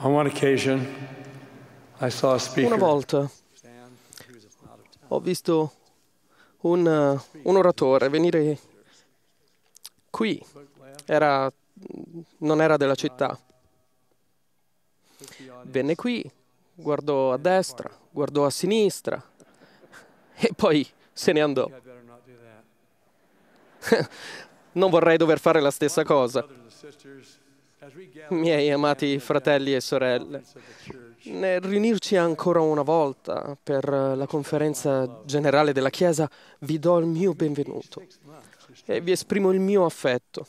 On one occasion, I saw a speaker. Una volta ho visto un, un oratore venire qui, era, non era della città. Venne qui, guardò a destra, guardò a sinistra e poi se ne andò. non vorrei dover fare la stessa cosa miei amati fratelli e sorelle, nel riunirci ancora una volta per la conferenza generale della Chiesa, vi do il mio benvenuto e vi esprimo il mio affetto.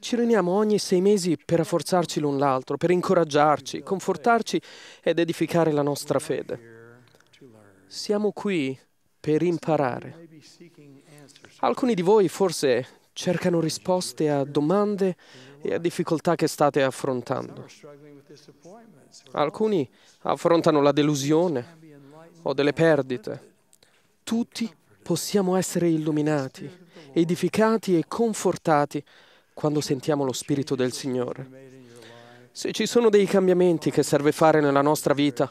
Ci riuniamo ogni sei mesi per rafforzarci l'un l'altro, per incoraggiarci, confortarci ed edificare la nostra fede. Siamo qui per imparare. Alcuni di voi forse cercano risposte a domande e a difficoltà che state affrontando. Alcuni affrontano la delusione o delle perdite. Tutti possiamo essere illuminati, edificati e confortati quando sentiamo lo Spirito del Signore. Se ci sono dei cambiamenti che serve fare nella nostra vita,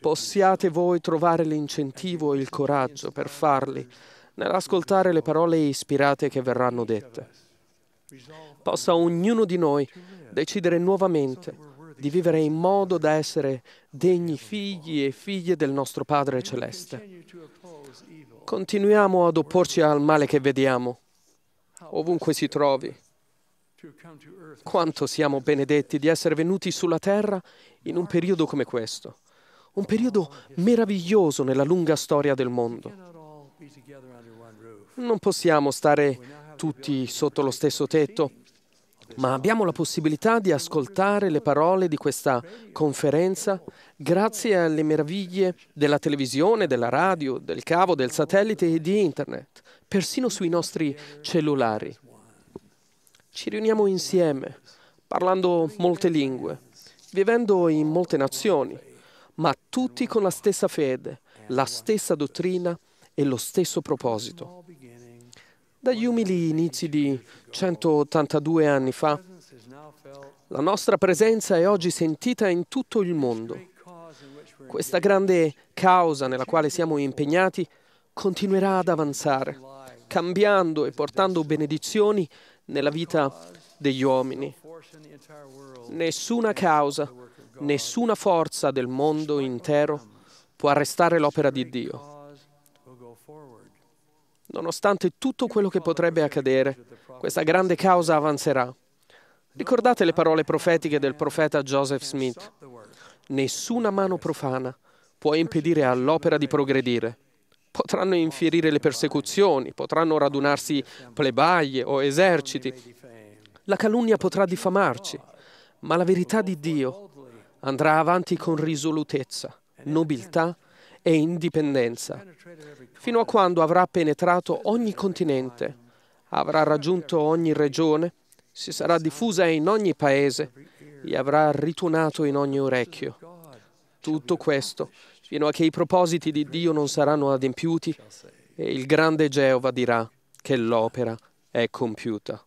possiate voi trovare l'incentivo e il coraggio per farli nell'ascoltare le parole ispirate che verranno dette possa ognuno di noi decidere nuovamente di vivere in modo da essere degni figli e figlie del nostro Padre Celeste. Continuiamo ad opporci al male che vediamo, ovunque si trovi. Quanto siamo benedetti di essere venuti sulla terra in un periodo come questo, un periodo meraviglioso nella lunga storia del mondo. Non possiamo stare tutti sotto lo stesso tetto, ma abbiamo la possibilità di ascoltare le parole di questa conferenza grazie alle meraviglie della televisione, della radio, del cavo, del satellite e di internet, persino sui nostri cellulari. Ci riuniamo insieme, parlando molte lingue, vivendo in molte nazioni, ma tutti con la stessa fede, la stessa dottrina e lo stesso proposito. Dagli umili inizi di 182 anni fa, la nostra presenza è oggi sentita in tutto il mondo. Questa grande causa nella quale siamo impegnati continuerà ad avanzare, cambiando e portando benedizioni nella vita degli uomini. Nessuna causa, nessuna forza del mondo intero può arrestare l'opera di Dio. Nonostante tutto quello che potrebbe accadere, questa grande causa avanzerà. Ricordate le parole profetiche del profeta Joseph Smith. Nessuna mano profana può impedire all'opera di progredire. Potranno infierire le persecuzioni, potranno radunarsi plebaie o eserciti. La calunnia potrà diffamarci, ma la verità di Dio andrà avanti con risolutezza, nobiltà e e indipendenza, fino a quando avrà penetrato ogni continente, avrà raggiunto ogni regione, si sarà diffusa in ogni paese e avrà rituonato in ogni orecchio. Tutto questo fino a che i propositi di Dio non saranno adempiuti e il grande Geova dirà che l'opera è compiuta.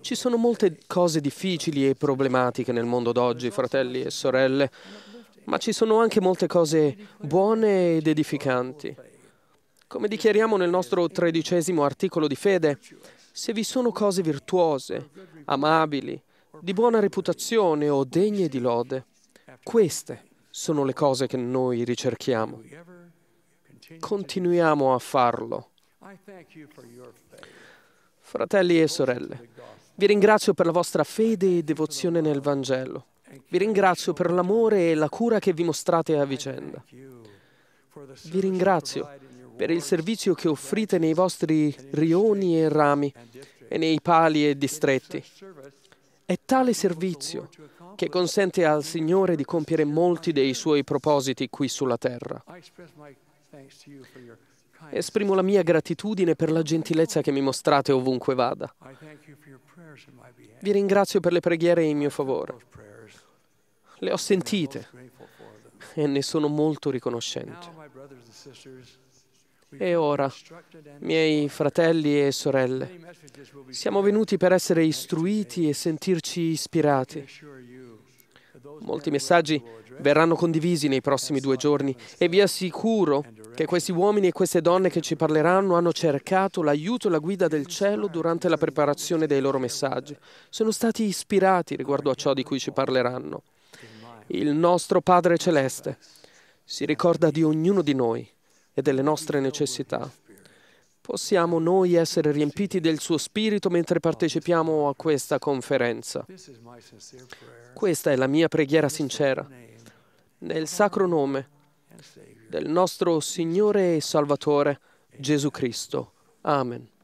Ci sono molte cose difficili e problematiche nel mondo d'oggi, fratelli e sorelle, ma ci sono anche molte cose buone ed edificanti. Come dichiariamo nel nostro tredicesimo articolo di fede, se vi sono cose virtuose, amabili, di buona reputazione o degne di lode, queste sono le cose che noi ricerchiamo. Continuiamo a farlo. Fratelli e sorelle, vi ringrazio per la vostra fede e devozione nel Vangelo. Vi ringrazio per l'amore e la cura che vi mostrate a vicenda. Vi ringrazio per il servizio che offrite nei vostri rioni e rami e nei pali e distretti. È tale servizio che consente al Signore di compiere molti dei suoi propositi qui sulla terra. Esprimo la mia gratitudine per la gentilezza che mi mostrate ovunque vada. Vi ringrazio per le preghiere in mio favore le ho sentite e ne sono molto riconoscente. E ora, miei fratelli e sorelle, siamo venuti per essere istruiti e sentirci ispirati. Molti messaggi verranno condivisi nei prossimi due giorni e vi assicuro che questi uomini e queste donne che ci parleranno hanno cercato l'aiuto e la guida del cielo durante la preparazione dei loro messaggi. Sono stati ispirati riguardo a ciò di cui ci parleranno il nostro Padre Celeste si ricorda di ognuno di noi e delle nostre necessità. Possiamo noi essere riempiti del suo spirito mentre partecipiamo a questa conferenza. Questa è la mia preghiera sincera. Nel sacro nome del nostro Signore e Salvatore Gesù Cristo. Amen.